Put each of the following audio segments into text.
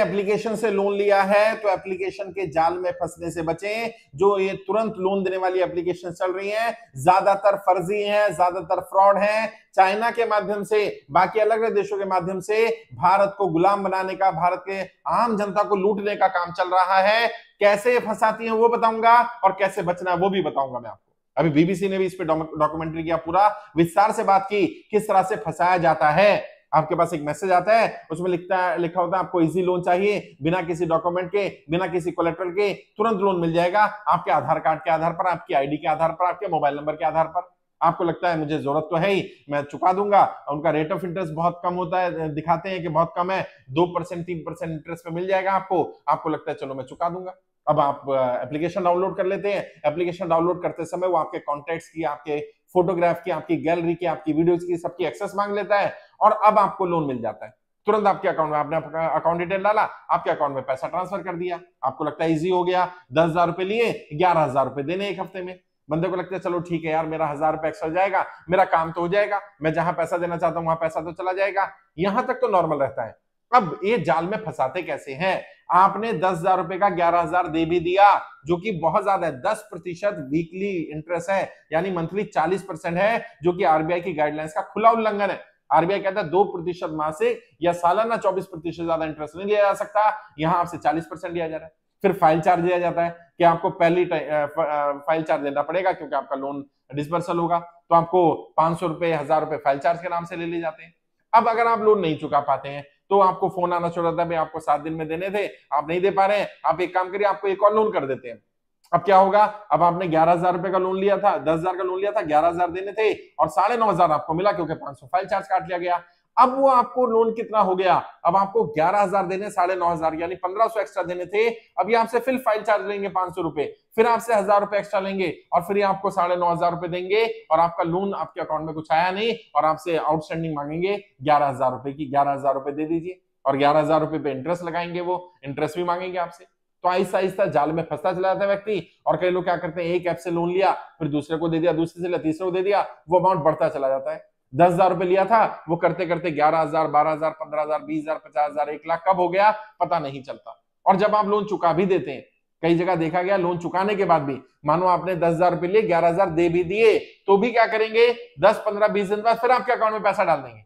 आपने एप्लीकेशन से लोन लिया है तो एप्लीकेशन के जाल में फंसने से बचें जो ये तुरंत लोन देने वाली एप्लीकेशन चल रही हैं ज्यादातर फर्जी हैं ज्यादातर फ्रॉड हैं चाइना के माध्यम से बाकी अलग अलग देशों के माध्यम से भारत को गुलाम बनाने का भारत के आम जनता को लूटने का काम चल रहा है कैसे फंसाती है वो बताऊंगा और कैसे बचना है वो भी बताऊंगा मैं आपको अभी बीबीसी ने भी इस पर डॉक्यूमेंट्री किया पूरा विस्तार से बात की किस तरह से फंसाया जाता है आपके पास एक मैसेज आता है उसमें लिखता है लिखा होता है आपको इजी लोन चाहिए बिना किसी डॉक्यूमेंट के बिना किसी कोलेक्टर के तुरंत लोन मिल जाएगा आपके आधार कार्ड के आधार पर आपकी आईडी के आधार पर आपके मोबाइल नंबर के आधार पर आपको लगता है मुझे जरूरत तो है ही मैं चुका दूंगा उनका रेट ऑफ इंटरेस्ट बहुत कम होता है दिखाते हैं कि बहुत कम है दो परसेंट तीन परसेंट इंटरेस्ट में मिल जाएगा आपको आपको लगता है चलो मैं चुका दूंगा अब आप एप्लीकेशन डाउनलोड कर लेते हैं एप्लीकेशन डाउनलोड करते समय वो आपके कॉन्टैक्ट्स की आपके फोटोग्राफ की आपकी गैलरी की आपकी वीडियो की सबकी एक्सेस मांग लेता है और अब आपको लोन मिल जाता है तुरंत आपके अकाउंट में आपने अकाउंट डिटेल डाला आपके अकाउंट में पैसा ट्रांसफर कर दिया आपको लगता है इजी हो गया दस हजार रुपए लिए ग्यारह हजार रुपए देने एक हफ्ते में बंदे को लगता है चलो ठीक है यार मेरा हजार रुपए एक्स्ट्रा जाएगा मेरा काम तो हो जाएगा मैं जहां पैसा देना चाहता हूं वहां पैसा तो चला जाएगा यहां तक तो नॉर्मल रहता है अब ये जाल में फंसाते कैसे हैं आपने दस हजार रुपए का ग्यारह हजार दे भी दिया जो कि बहुत ज्यादा है दस प्रतिशत वीकली इंटरेस्ट है यानी मंथली चालीस परसेंट है जो कि आरबीआई की गाइडलाइंस का खुला उल्लंघन है आरबीआई कहता है दो प्रतिशत मासिक या सालाना चौबीस प्रतिशत ज्यादा इंटरेस्ट नहीं लिया जा सकता यहां आपसे चालीस परसेंट लिया जा रहा है फिर फाइल चार्ज दिया जाता है कि आपको पहली फाइल चार्ज देना पड़ेगा क्योंकि आपका लोन डिस्बर्सल होगा तो आपको पांच सौ रुपए हजार रुपए फाइल चार्ज के नाम से ले लिए जाते हैं अब अगर आप लोन नहीं चुका पाते हैं तो आपको फोन आना छोड़ा था भाई आपको सात दिन में देने थे आप नहीं दे पा रहे हैं आप एक काम करिए आपको एक और लोन कर देते हैं अब क्या होगा अब आपने ग्यारह हजार रुपए का लोन लिया था दस हजार का लोन लिया था ग्यारह हजार देने थे और साढ़े नौ हजार आपको मिला क्योंकि पांच सौ फाइल चार्ज काट लिया गया अब वो आपको लोन कितना हो गया अब आपको ग्यारह हजार देने साढ़े नौ हजार यानी पंद्रह सौ एक्स्ट्रा देने थे अभी आपसे फिर फाइल चार्ज लेंगे पांच सौ रुपए फिर आपसे हजार रुपए एक्स्ट्रा लेंगे और फिर आपको साढ़े नौ हजार रुपए देंगे और आपका लोन आपके अकाउंट में कुछ आया नहीं और आपसे आउटस्टैंडिंग मांगेंगे ग्यारह हजार रुपए की ग्यारह हजार रुपए दे दीजिए और ग्यारह हजार रुपए पे इंटरेस्ट लगाएंगे वो इंटरेस्ट भी मांगेंगे आपसे तो आहिस्ता आहिस्ता जाल में फंसता चला जाता है व्यक्ति और कई लोग क्या करते हैं एक ऐप से लोन लिया फिर दूसरे को दे दिया दूसरे से लिया तीसरे को दे दिया वो अमाउंट बढ़ता चला जाता है दस हजार रुपए लिया था वो करते करते ग्यारह हजार बारह हजार पंद्रह हजार बीस हजार पचास हजार एक लाख कब हो गया पता नहीं चलता और जब आप लोन चुका भी देते हैं कई जगह देखा गया लोन चुकाने के बाद भी मानो आपने दस हजार रुपए लिए ग्यारह हजार दे भी दिए तो भी क्या करेंगे दस पंद्रह बीस दिन बाद फिर आपके अकाउंट में पैसा डाल देंगे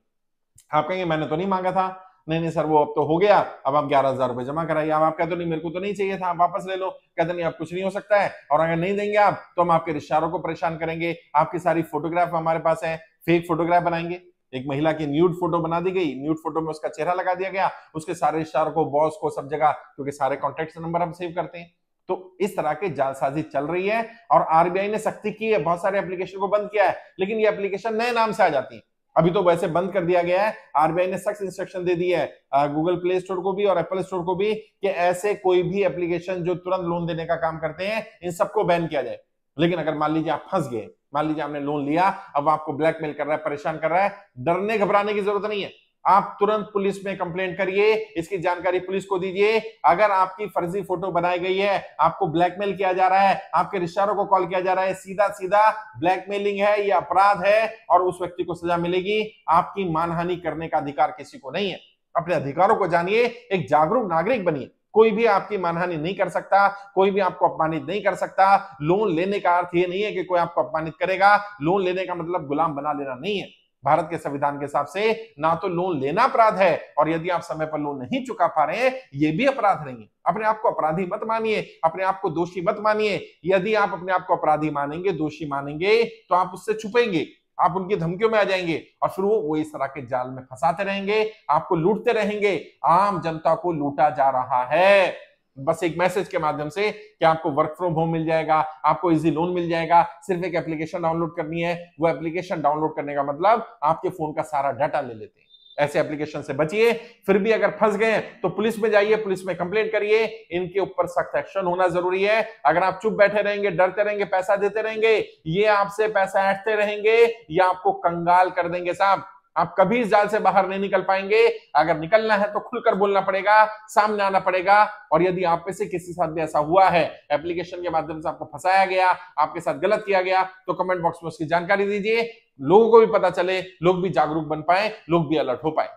आप कहेंगे मैंने तो नहीं मांगा था नहीं नहीं सर वो अब तो हो गया अब आप ग्यारह हजार रुपये जमा कराइए अब आप कहते तो नहीं मेरे को तो नहीं चाहिए था आप वापस ले लो कहते नहीं अब कुछ नहीं हो सकता है और अगर नहीं देंगे आप तो हम आपके रिश्तेदारों को परेशान करेंगे आपकी सारी फोटोग्राफ हमारे पास है फेक फोटोग्राफ बनाएंगे एक महिला की न्यूड फोटो बना दी गई न्यूड फोटो में उसका चेहरा लगा दिया गया उसके सारे रिश्तेदारों को बॉस को सब जगह क्योंकि सारे कॉन्टेक्ट नंबर हम सेव करते हैं तो इस तरह की जालसाजी चल रही है और आरबीआई ने सख्ती की है बहुत सारे एप्लीकेशन को बंद किया है लेकिन ये एप्लीकेशन नए नाम से आ जाती है अभी तो वैसे बंद कर दिया गया है आरबीआई ने सख्त इंस्ट्रक्शन दे दी है गूगल प्ले स्टोर को भी और एप्पल स्टोर को भी कि ऐसे कोई भी एप्लीकेशन जो तुरंत लोन देने का काम करते हैं इन सबको बैन किया जाए लेकिन अगर मान लीजिए आप फंस गए मान लीजिए आपने लोन लिया अब आपको ब्लैकमेल कर रहा है परेशान कर रहा है डरने घबराने की जरूरत नहीं है आप तुरंत पुलिस में कंप्लेंट करिए इसकी जानकारी पुलिस को दीजिए अगर आपकी फर्जी फोटो बनाई गई है आपको ब्लैकमेल किया जा रहा है आपके रिश्तेदारों को कॉल किया जा रहा है सीधा सीधा ब्लैकमेलिंग है या अपराध है और उस व्यक्ति को सजा मिलेगी आपकी मानहानि करने का अधिकार किसी को नहीं है अपने अधिकारों को जानिए एक जागरूक नागरिक बनिए कोई भी आपकी मानहानि नहीं कर सकता कोई भी आपको अपमानित नहीं कर सकता लोन लेने का अर्थ ये नहीं है कि कोई आपको अपमानित करेगा लोन लेने का मतलब गुलाम बना लेना नहीं है भारत के संविधान के हिसाब से ना तो लोन लेना अपराध है और यदि आप समय पर लोन नहीं चुका पा रहे हैं ये भी अपराध नहीं है अपने आप को अपराधी मत मानिए अपने आप को दोषी मत मानिए यदि आप अपने आप को अपराधी मानेंगे दोषी मानेंगे तो आप उससे छुपेंगे आप उनकी धमकियों में आ जाएंगे और फिर वो वो इस तरह के जाल में फंसाते रहेंगे आपको लूटते रहेंगे आम जनता को लूटा जा रहा है बस एक मैसेज के माध्यम से कि आपको वर्क फ्रॉम होम मिल जाएगा आपको इजी लोन मिल जाएगा सिर्फ एक एप्लीकेशन डाउनलोड करनी है वो एप्लीकेशन डाउनलोड करने का मतलब आपके फोन का सारा डाटा ले लेते हैं ऐसे एप्लीकेशन से बचिए फिर भी अगर फंस गए तो पुलिस में जाइए पुलिस में कंप्लेंट करिए इनके ऊपर सख्त एक्शन होना जरूरी है अगर आप चुप बैठे रहेंगे डरते रहेंगे पैसा देते रहेंगे ये आपसे पैसा ऐठते रहेंगे या आपको कंगाल कर देंगे साहब आप कभी इस जाल से बाहर नहीं निकल पाएंगे अगर निकलना है तो खुलकर बोलना पड़ेगा सामने आना पड़ेगा और यदि आप में से किसी साथ भी ऐसा हुआ है एप्लीकेशन के माध्यम से आपको फंसाया गया आपके साथ गलत किया गया तो कमेंट बॉक्स में उसकी जानकारी दीजिए लोगों को भी पता चले लोग भी जागरूक बन पाए लोग भी अलर्ट हो पाए